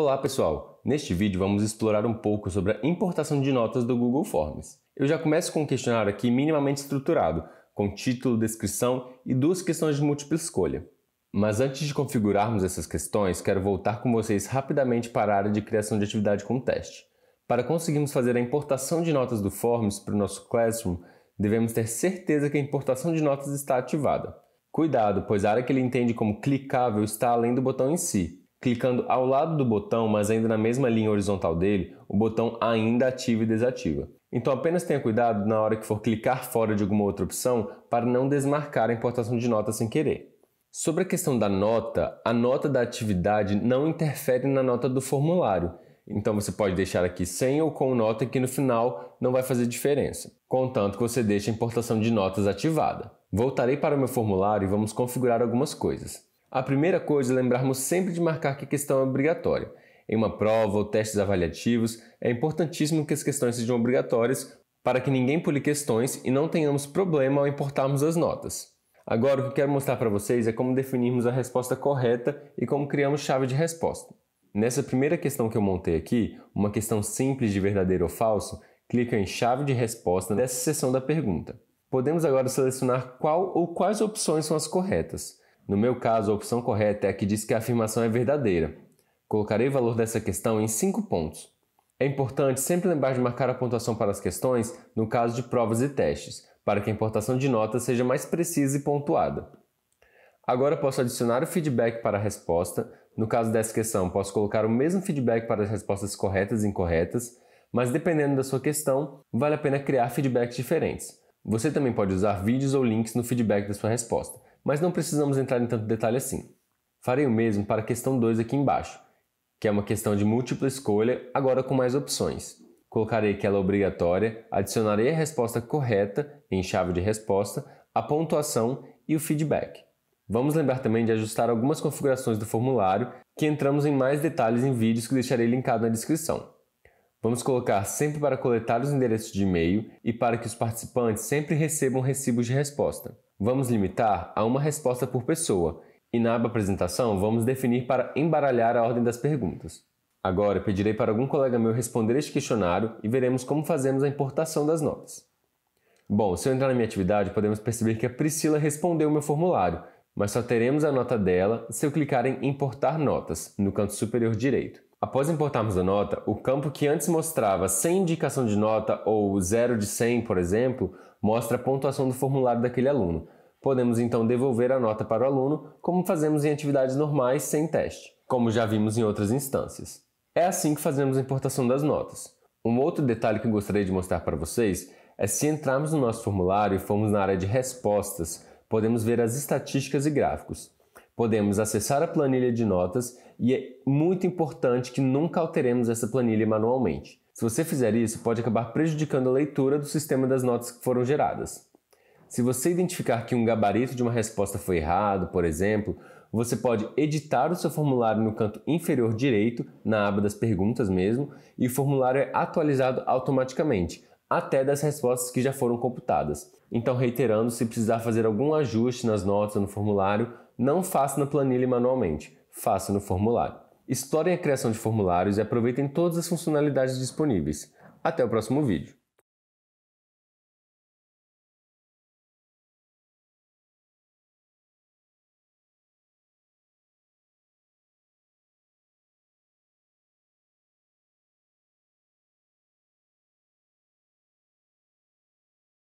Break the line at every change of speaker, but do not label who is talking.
Olá pessoal! Neste vídeo vamos explorar um pouco sobre a importação de notas do Google Forms. Eu já começo com um questionário aqui minimamente estruturado, com título, descrição e duas questões de múltipla escolha. Mas antes de configurarmos essas questões, quero voltar com vocês rapidamente para a área de criação de atividade com teste. Para conseguirmos fazer a importação de notas do Forms para o nosso Classroom, devemos ter certeza que a importação de notas está ativada. Cuidado, pois a área que ele entende como clicável está além do botão em si. Clicando ao lado do botão, mas ainda na mesma linha horizontal dele, o botão ainda ativa e desativa. Então apenas tenha cuidado na hora que for clicar fora de alguma outra opção para não desmarcar a importação de nota sem querer. Sobre a questão da nota, a nota da atividade não interfere na nota do formulário, então você pode deixar aqui sem ou com nota que no final não vai fazer diferença, contanto que você deixe a importação de notas ativada. Voltarei para o meu formulário e vamos configurar algumas coisas. A primeira coisa é lembrarmos sempre de marcar que questão é obrigatória. Em uma prova ou testes avaliativos, é importantíssimo que as questões sejam obrigatórias para que ninguém pule questões e não tenhamos problema ao importarmos as notas. Agora, o que eu quero mostrar para vocês é como definirmos a resposta correta e como criamos chave de resposta. Nessa primeira questão que eu montei aqui, uma questão simples de verdadeiro ou falso, clica em chave de resposta dessa seção da pergunta. Podemos agora selecionar qual ou quais opções são as corretas. No meu caso, a opção correta é a que diz que a afirmação é verdadeira. Colocarei o valor dessa questão em 5 pontos. É importante sempre lembrar de marcar a pontuação para as questões no caso de provas e testes, para que a importação de notas seja mais precisa e pontuada. Agora posso adicionar o feedback para a resposta. No caso dessa questão, posso colocar o mesmo feedback para as respostas corretas e incorretas, mas dependendo da sua questão, vale a pena criar feedbacks diferentes. Você também pode usar vídeos ou links no feedback da sua resposta mas não precisamos entrar em tanto detalhe assim. Farei o mesmo para a questão 2 aqui embaixo, que é uma questão de múltipla escolha, agora com mais opções. Colocarei que ela é obrigatória, adicionarei a resposta correta em chave de resposta, a pontuação e o feedback. Vamos lembrar também de ajustar algumas configurações do formulário, que entramos em mais detalhes em vídeos que deixarei linkado na descrição. Vamos colocar sempre para coletar os endereços de e-mail e para que os participantes sempre recebam recibos de resposta. Vamos limitar a uma resposta por pessoa e na aba apresentação vamos definir para embaralhar a ordem das perguntas. Agora pedirei para algum colega meu responder este questionário e veremos como fazemos a importação das notas. Bom, se eu entrar na minha atividade, podemos perceber que a Priscila respondeu o meu formulário, mas só teremos a nota dela se eu clicar em Importar Notas, no canto superior direito. Após importarmos a nota, o campo que antes mostrava sem indicação de nota ou 0 de 100, por exemplo, mostra a pontuação do formulário daquele aluno. Podemos então devolver a nota para o aluno, como fazemos em atividades normais sem teste, como já vimos em outras instâncias. É assim que fazemos a importação das notas. Um outro detalhe que eu gostaria de mostrar para vocês é se entrarmos no nosso formulário e formos na área de respostas, podemos ver as estatísticas e gráficos podemos acessar a planilha de notas e é muito importante que nunca alteremos essa planilha manualmente. Se você fizer isso, pode acabar prejudicando a leitura do sistema das notas que foram geradas. Se você identificar que um gabarito de uma resposta foi errado, por exemplo, você pode editar o seu formulário no canto inferior direito, na aba das perguntas mesmo, e o formulário é atualizado automaticamente, até das respostas que já foram computadas. Então, reiterando, se precisar fazer algum ajuste nas notas ou no formulário, não faça na planilha manualmente, faça no formulário. Explorem a criação de formulários e aproveitem todas as funcionalidades disponíveis. Até o próximo vídeo.